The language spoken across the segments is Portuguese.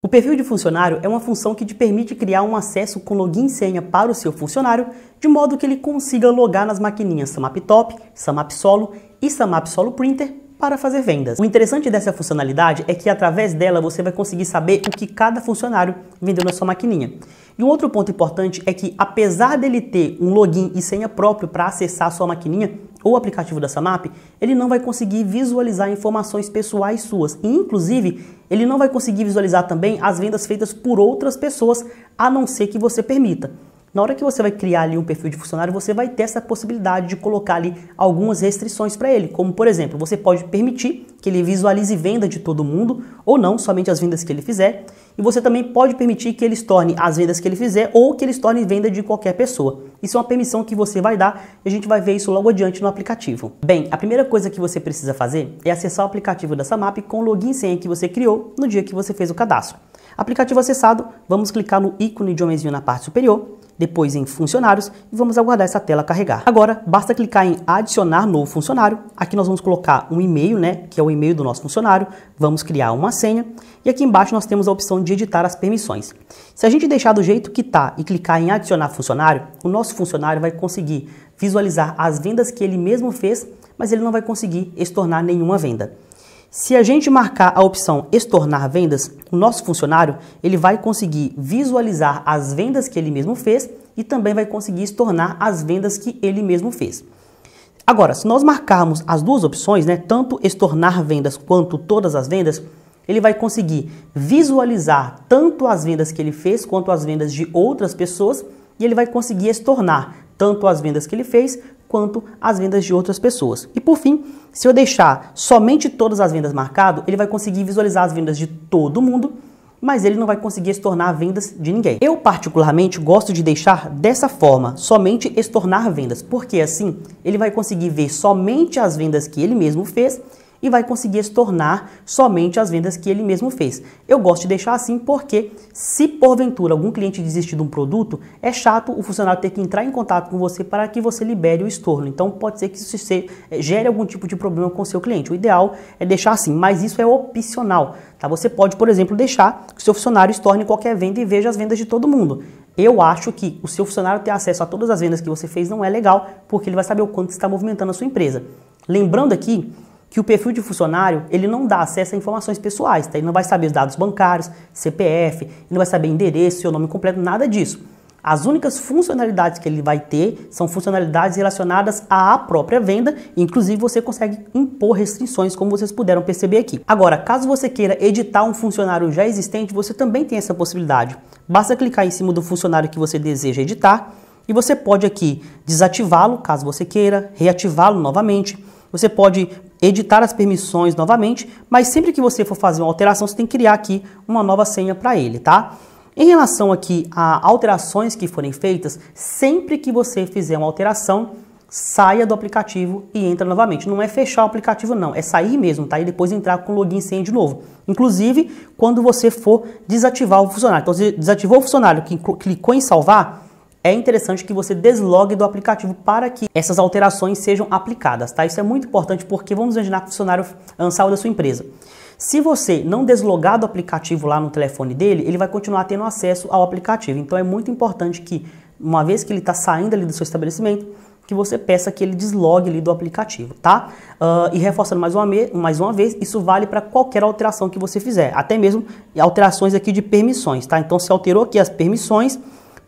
O perfil de funcionário é uma função que te permite criar um acesso com login e senha para o seu funcionário, de modo que ele consiga logar nas maquininhas Samap Top, Samap Solo e Samap Solo Printer para fazer vendas. O interessante dessa funcionalidade é que através dela você vai conseguir saber o que cada funcionário vendeu na sua maquininha. E um outro ponto importante é que apesar dele ter um login e senha próprio para acessar a sua maquininha, ou aplicativo da Samap, ele não vai conseguir visualizar informações pessoais suas. E, inclusive, ele não vai conseguir visualizar também as vendas feitas por outras pessoas, a não ser que você permita. Na hora que você vai criar ali um perfil de funcionário, você vai ter essa possibilidade de colocar ali algumas restrições para ele, como por exemplo, você pode permitir que ele visualize venda de todo mundo ou não, somente as vendas que ele fizer, e você também pode permitir que ele torne as vendas que ele fizer ou que ele torne venda de qualquer pessoa. Isso é uma permissão que você vai dar e a gente vai ver isso logo adiante no aplicativo. Bem, a primeira coisa que você precisa fazer é acessar o aplicativo da Samap com o login e senha que você criou no dia que você fez o cadastro. Aplicativo acessado, vamos clicar no ícone de homenzinho na parte superior, depois em funcionários e vamos aguardar essa tela carregar. Agora, basta clicar em adicionar novo funcionário. Aqui nós vamos colocar um e-mail, né, que é o e-mail do nosso funcionário. Vamos criar uma senha e aqui embaixo nós temos a opção de editar as permissões. Se a gente deixar do jeito que está e clicar em adicionar funcionário, o nosso funcionário vai conseguir visualizar as vendas que ele mesmo fez, mas ele não vai conseguir estornar nenhuma venda. Se a gente marcar a opção estornar vendas, o nosso funcionário ele vai conseguir visualizar as vendas que ele mesmo fez e também vai conseguir estornar as vendas que ele mesmo fez. Agora, se nós marcarmos as duas opções, né, tanto estornar vendas quanto todas as vendas, ele vai conseguir visualizar tanto as vendas que ele fez quanto as vendas de outras pessoas e ele vai conseguir estornar tanto as vendas que ele fez quanto as vendas de outras pessoas. E por fim, se eu deixar somente todas as vendas marcado, ele vai conseguir visualizar as vendas de todo mundo, mas ele não vai conseguir estornar vendas de ninguém. Eu particularmente gosto de deixar dessa forma, somente estornar vendas, porque assim ele vai conseguir ver somente as vendas que ele mesmo fez e vai conseguir estornar somente as vendas que ele mesmo fez. Eu gosto de deixar assim porque se porventura algum cliente desistir de um produto, é chato o funcionário ter que entrar em contato com você para que você libere o estorno. Então pode ser que isso se, eh, gere algum tipo de problema com o seu cliente. O ideal é deixar assim, mas isso é opcional. Tá? Você pode, por exemplo, deixar que o seu funcionário estorne qualquer venda e veja as vendas de todo mundo. Eu acho que o seu funcionário ter acesso a todas as vendas que você fez não é legal, porque ele vai saber o quanto está movimentando a sua empresa. Lembrando aqui que o perfil de funcionário ele não dá acesso a informações pessoais, tá? ele não vai saber os dados bancários, CPF, não vai saber endereço, seu nome completo, nada disso. As únicas funcionalidades que ele vai ter são funcionalidades relacionadas à própria venda, inclusive você consegue impor restrições, como vocês puderam perceber aqui. Agora, caso você queira editar um funcionário já existente, você também tem essa possibilidade. Basta clicar em cima do funcionário que você deseja editar e você pode aqui desativá-lo, caso você queira, reativá-lo novamente. Você pode editar as permissões novamente, mas sempre que você for fazer uma alteração, você tem que criar aqui uma nova senha para ele, tá? Em relação aqui a alterações que forem feitas, sempre que você fizer uma alteração, saia do aplicativo e entra novamente. Não é fechar o aplicativo não, é sair mesmo, tá? E depois entrar com o login senha de novo. Inclusive, quando você for desativar o funcionário. Então, você desativou o funcionário, que clicou em salvar, é interessante que você deslogue do aplicativo para que essas alterações sejam aplicadas, tá? Isso é muito importante porque vamos imaginar que o funcionário ah, saiu da sua empresa. Se você não deslogar do aplicativo lá no telefone dele, ele vai continuar tendo acesso ao aplicativo. Então é muito importante que, uma vez que ele está saindo ali do seu estabelecimento, que você peça que ele deslogue ali do aplicativo, tá? Uh, e reforçando mais uma, mais uma vez, isso vale para qualquer alteração que você fizer, até mesmo alterações aqui de permissões, tá? Então se alterou aqui as permissões,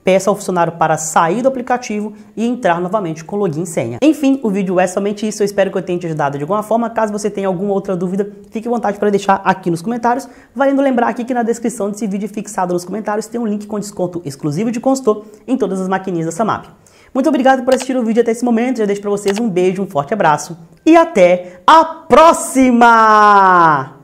Peça ao funcionário para sair do aplicativo e entrar novamente com login e senha. Enfim, o vídeo é somente isso. Eu espero que eu tenha te ajudado de alguma forma. Caso você tenha alguma outra dúvida, fique à vontade para deixar aqui nos comentários. Valendo lembrar aqui que na descrição desse vídeo é fixado nos comentários tem um link com desconto exclusivo de consultor em todas as maquininhas da Samap. Muito obrigado por assistir o vídeo até esse momento. Já deixo para vocês um beijo, um forte abraço e até a próxima!